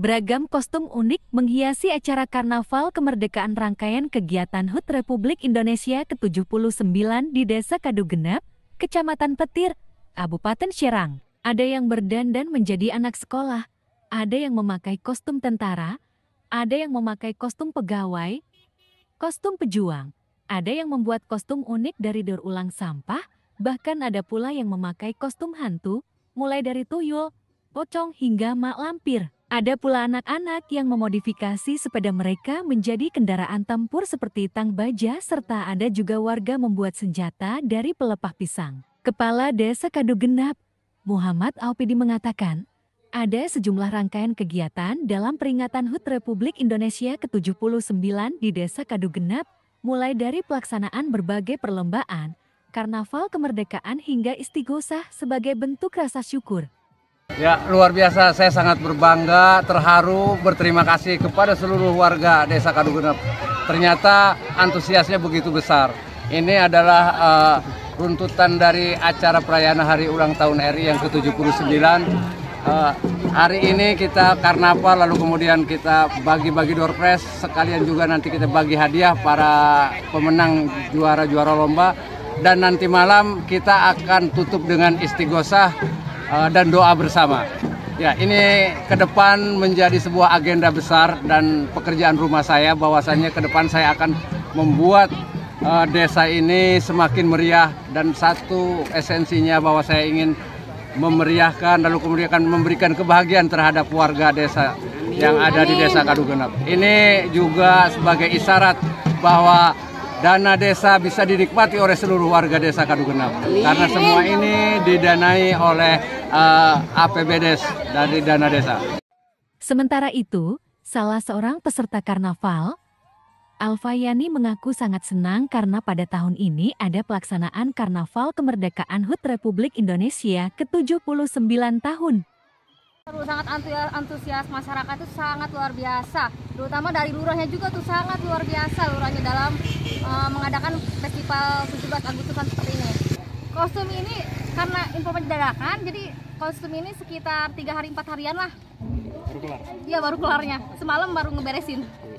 Beragam kostum unik menghiasi acara Karnaval Kemerdekaan rangkaian kegiatan HUT Republik Indonesia ke-79 di Desa Kadugenap, Kecamatan Petir, Kabupaten Serang. Ada yang berdandan menjadi anak sekolah, ada yang memakai kostum tentara, ada yang memakai kostum pegawai, kostum pejuang, ada yang membuat kostum unik dari daur ulang sampah, bahkan ada pula yang memakai kostum hantu, mulai dari tuyul, pocong hingga mak lampir. Ada pula anak-anak yang memodifikasi sepeda mereka menjadi kendaraan tempur seperti tang baja serta ada juga warga membuat senjata dari pelepah pisang. Kepala Desa Kadu Genap, Muhammad Aupidi mengatakan, ada sejumlah rangkaian kegiatan dalam peringatan HUT Republik Indonesia ke-79 di Desa Kadu Genap, mulai dari pelaksanaan berbagai perlombaan, karnaval kemerdekaan hingga istigosah sebagai bentuk rasa syukur Ya, luar biasa. Saya sangat berbangga, terharu, berterima kasih kepada seluruh warga Desa Kadugenep. Ternyata antusiasnya begitu besar. Ini adalah uh, runtutan dari acara perayaan Hari Ulang Tahun RI yang ke-79. Uh, eh, hari ini kita karnaval lalu kemudian kita bagi-bagi door sekalian juga nanti kita bagi hadiah para pemenang juara-juara lomba dan nanti malam kita akan tutup dengan istighosah Eh, dan doa bersama. Ya, ini ke depan menjadi sebuah agenda besar dan pekerjaan rumah saya Bahwasanya ke depan saya akan membuat uh, desa ini semakin meriah dan satu esensinya bahwa saya ingin memeriahkan lalu kemudian memberikan kebahagiaan terhadap warga desa yang ada di Desa Kadugenap. Ini juga sebagai isyarat bahwa dana desa bisa dinikmati oleh seluruh warga Desa Kadugenap karena semua ini didanai oleh uh, eh, APBDes dari dana desa. Sementara itu, salah seorang peserta karnaval, Alfayani mengaku sangat senang karena pada tahun ini ada pelaksanaan Karnaval Kemerdekaan HUT Republik Indonesia ke-79 tahun. Sangat antusias masyarakat itu sangat luar biasa, terutama dari lurahnya juga tuh sangat luar biasa lurahnya dalam uh, mengadakan festival 17 Agustusan seperti ini. Kostum ini karena info penjadakan jadi kostum ini sekitar tiga hari empat harian lah baru kelar iya baru kelarnya semalam baru ngeberesin